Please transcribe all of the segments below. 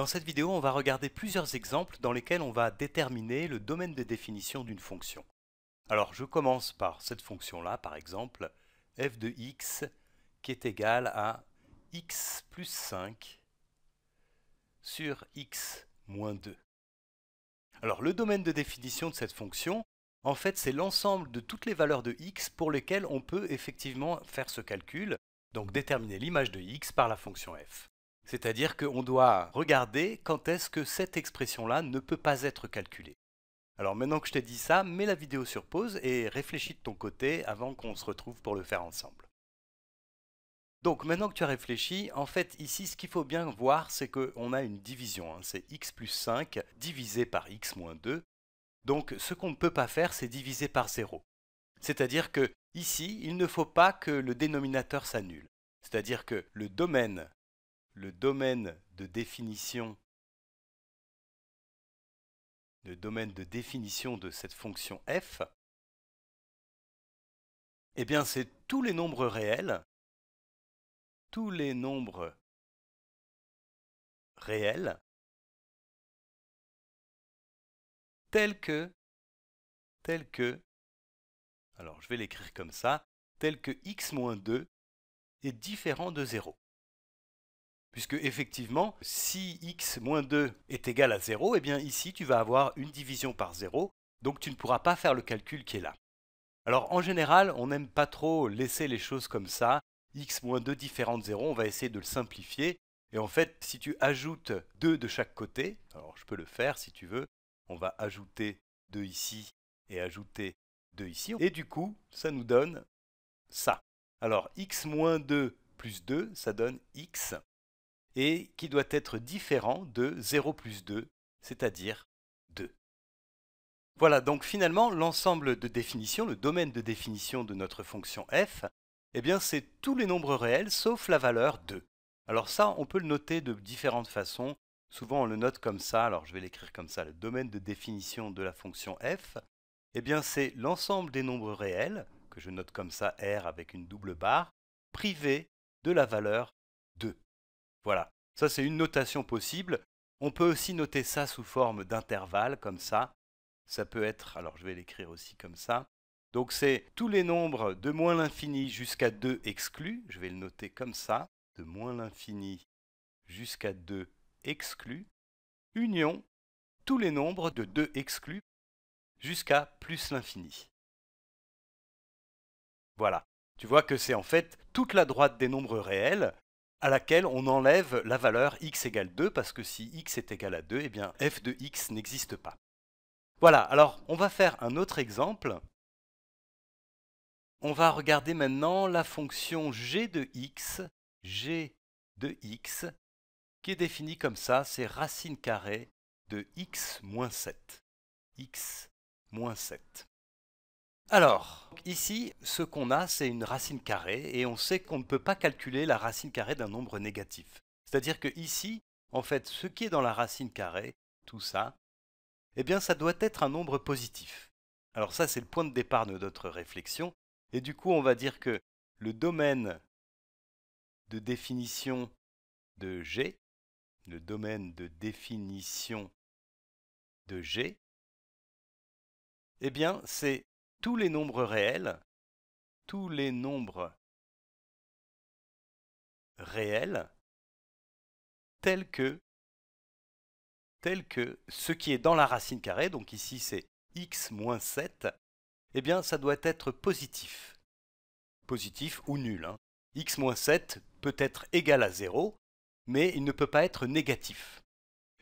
Dans cette vidéo, on va regarder plusieurs exemples dans lesquels on va déterminer le domaine de définition d'une fonction. Alors je commence par cette fonction-là, par exemple, f de x qui est égale à x plus 5 sur x moins 2. Alors le domaine de définition de cette fonction, en fait c'est l'ensemble de toutes les valeurs de x pour lesquelles on peut effectivement faire ce calcul, donc déterminer l'image de x par la fonction f. C'est-à-dire qu'on doit regarder quand est-ce que cette expression-là ne peut pas être calculée. Alors maintenant que je t'ai dit ça, mets la vidéo sur pause et réfléchis de ton côté avant qu'on se retrouve pour le faire ensemble. Donc maintenant que tu as réfléchi, en fait ici ce qu'il faut bien voir c'est qu'on a une division, hein. c'est x plus 5 divisé par x moins 2. Donc ce qu'on ne peut pas faire c'est diviser par 0. C'est-à-dire que ici il ne faut pas que le dénominateur s'annule. C'est-à-dire que le domaine le domaine de définition le domaine de définition de cette fonction f, eh bien c'est tous les nombres réels, tous les nombres réels tels que, tels que, alors je vais l'écrire comme ça, tels que x-2 est différent de 0. Puisque effectivement, si x moins 2 est égal à 0, eh bien ici tu vas avoir une division par 0, donc tu ne pourras pas faire le calcul qui est là. Alors en général, on n'aime pas trop laisser les choses comme ça, x moins 2 différent de 0, on va essayer de le simplifier. Et en fait, si tu ajoutes 2 de chaque côté, alors je peux le faire si tu veux, on va ajouter 2 ici et ajouter 2 ici, et du coup, ça nous donne ça. Alors x moins 2 plus 2, ça donne x et qui doit être différent de 0 plus 2, c'est-à-dire 2. Voilà, donc finalement, l'ensemble de définition, le domaine de définition de notre fonction f, eh bien c'est tous les nombres réels sauf la valeur 2. Alors ça, on peut le noter de différentes façons. Souvent, on le note comme ça. Alors, je vais l'écrire comme ça. Le domaine de définition de la fonction f, eh bien c'est l'ensemble des nombres réels, que je note comme ça, r avec une double barre, privé de la valeur 2. Voilà, ça c'est une notation possible. On peut aussi noter ça sous forme d'intervalle, comme ça. Ça peut être, alors je vais l'écrire aussi comme ça. Donc c'est tous les nombres de moins l'infini jusqu'à 2 exclus. Je vais le noter comme ça. De moins l'infini jusqu'à 2 exclus. Union, tous les nombres de 2 exclus jusqu'à plus l'infini. Voilà. Tu vois que c'est en fait toute la droite des nombres réels à laquelle on enlève la valeur x égale 2, parce que si x est égal à 2, eh bien f de x n'existe pas. Voilà, alors on va faire un autre exemple. On va regarder maintenant la fonction g de x, g de x, qui est définie comme ça, c'est racine carrée de x moins 7. x moins 7. Alors, ici, ce qu'on a, c'est une racine carrée, et on sait qu'on ne peut pas calculer la racine carrée d'un nombre négatif. C'est-à-dire que ici, en fait, ce qui est dans la racine carrée, tout ça, eh bien, ça doit être un nombre positif. Alors ça, c'est le point de départ de notre réflexion, et du coup, on va dire que le domaine de définition de G, le domaine de définition de G, eh bien, c'est tous les nombres réels, tous les nombres réels tels que, tels que ce qui est dans la racine carrée, donc ici c'est x moins 7, eh bien ça doit être positif. Positif ou nul. Hein. x moins 7 peut être égal à 0, mais il ne peut pas être négatif.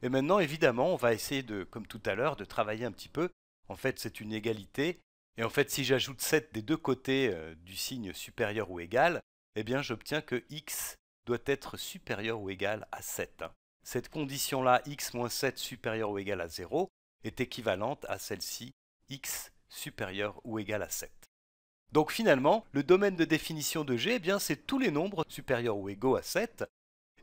Et maintenant, évidemment, on va essayer de, comme tout à l'heure, de travailler un petit peu. En fait, c'est une égalité et en fait, si j'ajoute 7 des deux côtés euh, du signe supérieur ou égal, eh bien j'obtiens que x doit être supérieur ou égal à 7. Hein. Cette condition-là, x moins 7 supérieur ou égal à 0, est équivalente à celle-ci, x supérieur ou égal à 7. Donc finalement, le domaine de définition de G, eh bien c'est tous les nombres supérieurs ou égaux à 7,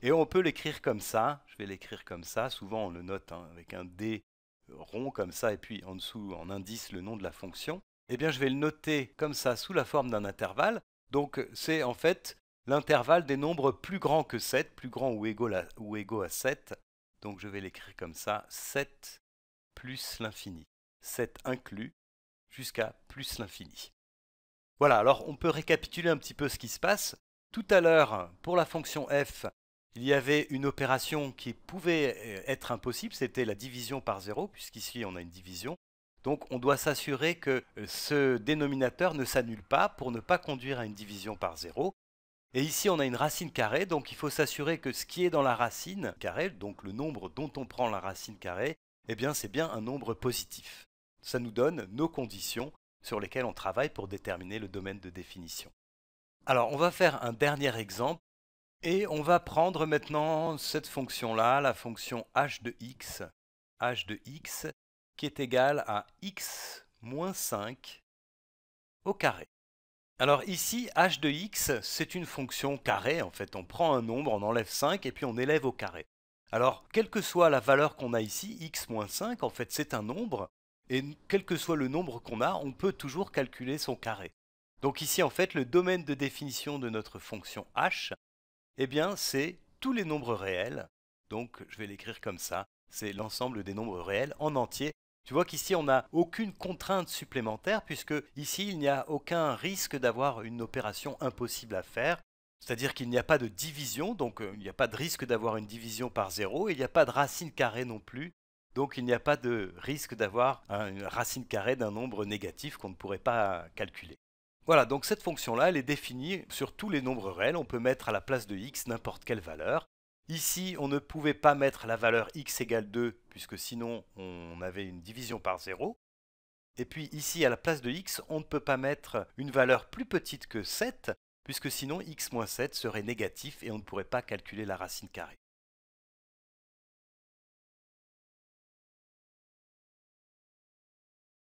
et on peut l'écrire comme ça, je vais l'écrire comme ça, souvent on le note hein, avec un D euh, rond comme ça, et puis en dessous en indice le nom de la fonction eh bien je vais le noter comme ça sous la forme d'un intervalle. Donc c'est en fait l'intervalle des nombres plus grands que 7, plus grand ou égaux à, ou à 7. Donc je vais l'écrire comme ça, 7 plus l'infini, 7 inclus jusqu'à plus l'infini. Voilà, alors on peut récapituler un petit peu ce qui se passe. Tout à l'heure, pour la fonction f, il y avait une opération qui pouvait euh, être impossible, c'était la division par 0, puisqu'ici on a une division. Donc on doit s'assurer que euh, ce dénominateur ne s'annule pas pour ne pas conduire à une division par zéro. Et ici on a une racine carrée, donc il faut s'assurer que ce qui est dans la racine carrée, donc le nombre dont on prend la racine carrée, eh bien c'est bien un nombre positif. Ça nous donne nos conditions sur lesquelles on travaille pour déterminer le domaine de définition. Alors on va faire un dernier exemple et on va prendre maintenant cette fonction-là, la fonction h de x, h de x, qui est égal à x moins 5 au carré. Alors ici, h de x, c'est une fonction carrée, en fait, on prend un nombre, on enlève 5 et puis on élève au carré. Alors, quelle que soit la valeur qu'on a ici, x moins 5, en fait, c'est un nombre, et quel que soit le nombre qu'on a, on peut toujours calculer son carré. Donc ici, en fait, le domaine de définition de notre fonction h, eh bien, c'est tous les nombres réels, donc je vais l'écrire comme ça, c'est l'ensemble des nombres réels en entier tu vois qu'ici, on n'a aucune contrainte supplémentaire puisque ici, il n'y a aucun risque d'avoir une opération impossible à faire. C'est-à-dire qu'il n'y a pas de division, donc euh, il n'y a pas de risque d'avoir une division par zéro, et il n'y a pas de racine carrée non plus, donc il n'y a pas de risque d'avoir une racine carrée d'un nombre négatif qu'on ne pourrait pas calculer. Voilà, donc cette fonction-là, elle est définie sur tous les nombres réels, on peut mettre à la place de x n'importe quelle valeur, Ici, on ne pouvait pas mettre la valeur x égale 2, puisque sinon on avait une division par 0. Et puis ici, à la place de x, on ne peut pas mettre une valeur plus petite que 7, puisque sinon x moins 7 serait négatif et on ne pourrait pas calculer la racine carrée.